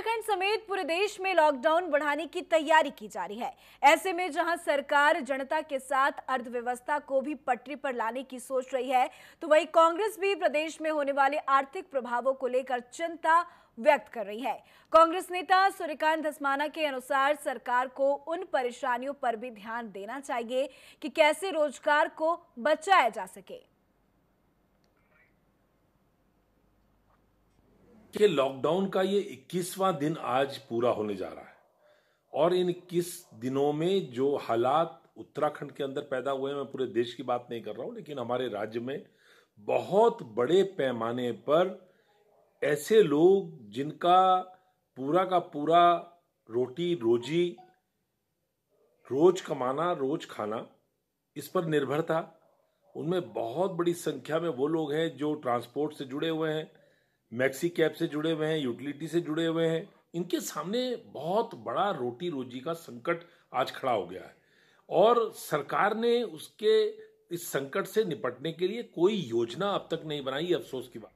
उत्तराखंड समेत पूरे देश में लॉकडाउन बढ़ाने की तैयारी की जा रही है ऐसे में जहां सरकार जनता के साथ अर्थव्यवस्था को भी पटरी पर लाने की सोच रही है तो वहीं कांग्रेस भी प्रदेश में होने वाले आर्थिक प्रभावों को लेकर चिंता व्यक्त कर रही है कांग्रेस नेता सूर्यकांत धस्माना के अनुसार सरकार को उन परेशानियों पर भी ध्यान देना चाहिए कि कैसे रोजगार को बचाया जा सके कि लॉकडाउन का ये 21वां दिन आज पूरा होने जा रहा है और इन 21 दिनों में जो हालात उत्तराखंड के अंदर पैदा हुए हैं मैं पूरे देश की बात नहीं कर रहा हूं लेकिन हमारे राज्य में बहुत बड़े पैमाने पर ऐसे लोग जिनका पूरा का पूरा रोटी रोजी रोज कमाना रोज खाना इस पर निर्भर था उनमें बहुत बड़ी संख्या में वो लोग हैं जो ट्रांसपोर्ट से जुड़े हुए हैं मैक्सी कैब से जुड़े हुए हैं यूटिलिटी से जुड़े हुए हैं इनके सामने बहुत बड़ा रोटी रोजी का संकट आज खड़ा हो गया है और सरकार ने उसके इस संकट से निपटने के लिए कोई योजना अब तक नहीं बनाई अफसोस की बात